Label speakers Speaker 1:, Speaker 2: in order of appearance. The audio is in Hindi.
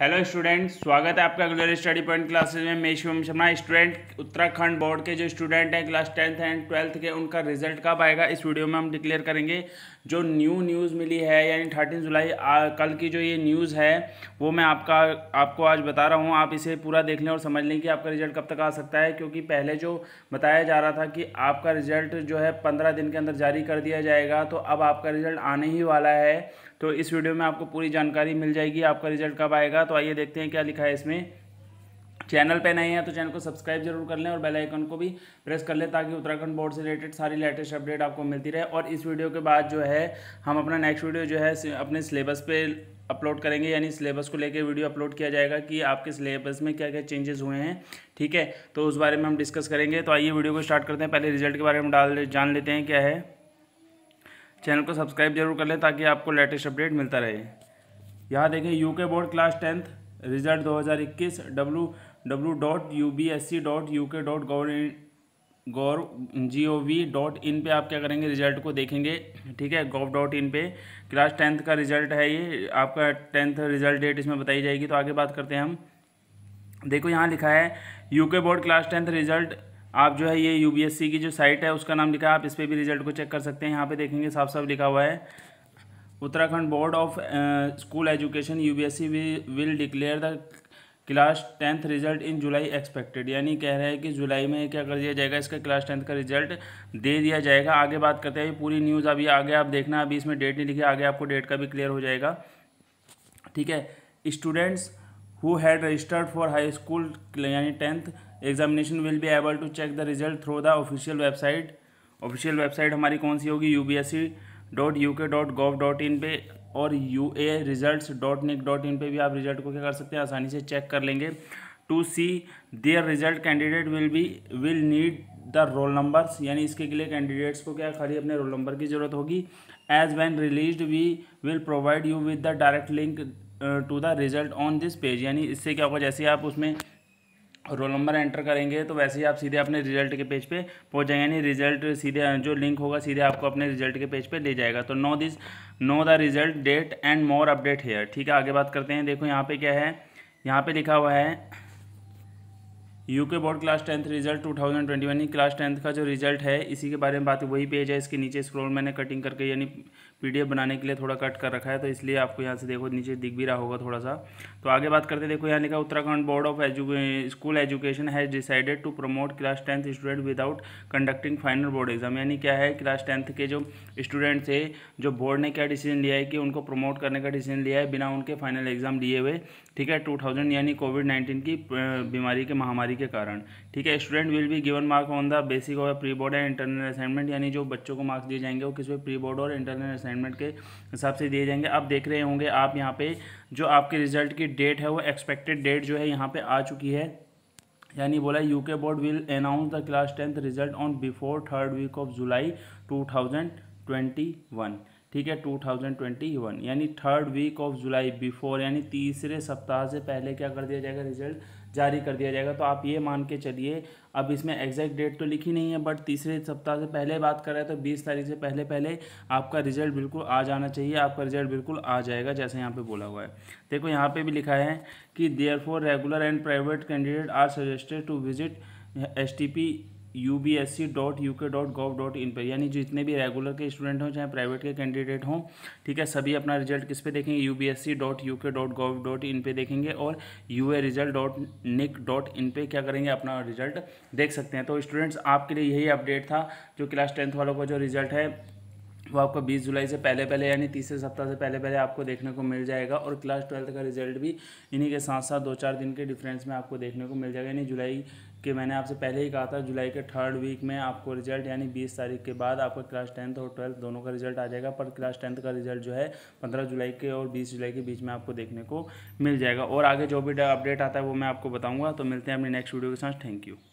Speaker 1: हेलो स्टूडेंट स्वागत है आपका रेगुलर स्टडी पॉइंट क्लासेस में मैं शिवम शर्मा स्टूडेंट उत्तराखंड बोर्ड के जो स्टूडेंट हैं क्लास टेंथ एंड ट्वेल्थ के उनका रिजल्ट कब आएगा इस वीडियो में हम डिक्लेयर करेंगे जो न्यू न्यूज़ मिली है यानी थर्टीन जुलाई आ, कल की जो ये न्यूज़ है वो मैं आपका आपको आज बता रहा हूँ आप इसे पूरा देख लें और समझ लें कि आपका रिजल्ट कब तक आ सकता है क्योंकि पहले जो बताया जा रहा था कि आपका रिजल्ट जो है पंद्रह दिन के अंदर जारी कर दिया जाएगा तो अब आपका रिजल्ट आने ही वाला है तो इस वीडियो में आपको पूरी जानकारी मिल जाएगी आपका रिजल्ट कब आएगा तो आइए देखते हैं क्या लिखा है इसमें चैनल पे नए हैं तो चैनल को सब्सक्राइब जरूर कर लें और बेल आइकन को भी प्रेस कर लें ताकि उत्तराखंड बोर्ड से रिलेटेड सारी लेटेस्ट अपडेट आपको मिलती रहे और इस वीडियो के बाद जो है हम अपना नेक्स्ट वीडियो जो है अपने सिलेबस पे अपलोड करेंगे यानी सिलेबस को लेके वीडियो अपलोड किया जाएगा कि आपके सिलेबस में क्या क्या चेंजेस हुए हैं ठीक है तो उस बारे में हम डिस्कस करेंगे तो आइए वीडियो को स्टार्ट करते हैं पहले रिजल्ट के बारे में डाल जान लेते हैं क्या है चैनल को सब्सक्राइब जरूर कर लें ताकि आपको लेटेस्ट अपडेट मिलता रहे यहाँ देखें UK board class tenth result 2021 W W dot U B S C dot U K dot गौर गौर G O V dot in पर आप क्या करेंगे रिजल्ट को देखेंगे ठीक है गोव डॉट इन पे क्लास टेंथ का रिजल्ट है ये आपका टेंथ रिजल्ट डेट इसमें बताई जाएगी तो आगे बात करते हैं हम देखो यहाँ लिखा है UK board class tenth result आप जो है ये यूबीएससी की जो साइट है उसका नाम लिखा है आप इस पर भी रिजल्ट को चेक कर सकते हैं यहाँ पे देखेंगे साफ साफ लिखा हुआ है Uttarakhand board of school education you will declare the class tenth result in July expected यानी कह रहा है कि जुलाई में क्या कर दिया जाएगा इसका क्लास टेंथ का रिजल्ट दे दिया जाएगा आगे बात करते हैं पूरी न्यूज़ अभी आगे आप देखना अभी इसमें डेट नहीं लिखी आगे आपको डेट का भी क्लियर हो जाएगा ठीक है students who had registered for high school यानी tenth examination will be able to check the result through the official website official website हमारी कौन सी होगी U B S C dot U K dot gov dot in पे और U A result dot nic dot in पर भी आप रिजल्ट को क्या कर सकते हैं आसानी से चेक कर लेंगे to see their result candidate will be will need the roll numbers यानी इसके के लिए कैंडिडेट्स को क्या खाली अपने रोल नंबर की ज़रूरत होगी as when release we will provide you with the direct link to the result on this page यानी इससे क्या होगा जैसे आप उसमें रोल नंबर एंटर करेंगे तो वैसे ही आप सीधे अपने रिजल्ट के पेज पे पहुंच जाएंगे यानी रिजल्ट सीधे जो लिंक होगा सीधे आपको अपने रिजल्ट के पेज पे ले जाएगा तो know this know the result date and more update here ठीक है आगे बात करते हैं देखो यहाँ पे क्या है यहाँ पे लिखा हुआ है UK board class tenth result two thousand twenty one class tenth का जो रिजल्ट है इसी के बारे में बात वही पेज है इसके नीचे स्क्रोल मैंने कटिंग करके यानी पीडीएफ बनाने के लिए थोड़ा कट कर रखा है तो इसलिए आपको यहाँ से देखो नीचे दिख भी रहा होगा थोड़ा सा तो आगे बात करते देखो यहाँ लिखा Uttarakhand board of edu school education has decided to promote class tenth student without conducting final board exam यानी क्या है क्लास टेंथ के जो स्टूडेंट थे जो बोर्ड ने क्या डिसीजन लिया है कि उनको प्रमोट करने का डिसीजन लिया है बिना उनके फाइनल एग्जाम लिए हुए ठीक है टू थाउजेंड यानी कोविड नाइन्टीन की बीमारी के महामारी के कारण ठीक है student will be given mark on the basic और pre board and internal assignment यानी जो बच्चों को मार्क्स दिए जाएंगे वो किस पर प्री बोर्ड और इंटरनल असाइनमेंट के हिसाब से दिए जाएंगे आप देख रहे होंगे आप यहाँ पे जो आपके रिजल्ट की डेट है वो एक्सपेक्टेड डेट जो है यहाँ पे आ चुकी है यानी बोला UK board will announce the class tenth result on before third week of July two thousand twenty one ठीक है टू थाउजेंड ट्वेंटी वन यानी third week of July before यानी तीसरे सप्ताह से पहले क्या कर दिया जाएगा रिजल्ट जारी कर दिया जाएगा तो आप ये मान के चलिए अब इसमें एग्जैक्ट डेट तो लिखी नहीं है बट तीसरे सप्ताह से पहले बात कर रहे हैं तो बीस तारीख से पहले पहले आपका रिजल्ट बिल्कुल आ जाना चाहिए आपका रिजल्ट बिल्कुल आ जाएगा जैसे यहाँ पे बोला हुआ है देखो यहाँ पे भी लिखा है कि there regular and private candidate are suggested to visit S T P U B S C dot U K dot gov dot in पर यानी जितने भी रेगुलर के स्टूडेंट हों चाहे प्राइवेट के कैंडिडेट हों ठीक है सभी अपना रिजल्ट किस पे देखेंगे U B S C dot U K dot gov dot in पर देखेंगे और U A result dot nic dot in पर क्या करेंगे अपना रिजल्ट देख सकते हैं तो स्टूडेंट्स आपके लिए यही अपडेट था जो क्लास टेंथ वालों का जो रिजल्ट है वो आपको 20 जुलाई से पहले पहले यानी तीसरे सप्ताह से पहले पहले आपको देखने को मिल जाएगा और क्लास ट्वेल्थ का रिजल्ट भी इन्हीं के साथ साथ दो चार दिन के डिफरेंस में आपको देखने को मिल जाएगा यानी जुलाई कि मैंने आपसे पहले ही कहा था जुलाई के थर्ड वीक में आपको रिजल्ट यानी बीस तारीख के बाद आपका क्लास टेंथ और ट्वेल्थ दोनों का रिजल्ट आ जाएगा पर क्लास टेंथ का रिजल्ट जो है पंद्रह जुलाई के और बीस जुलाई के बीच में आपको देखने को मिल जाएगा और आगे जो भी अपडेट आता है वो मैं आपको बताऊँगा तो मिलते हैं अपने नेक्स्ट वीडियो के साथ थैंक यू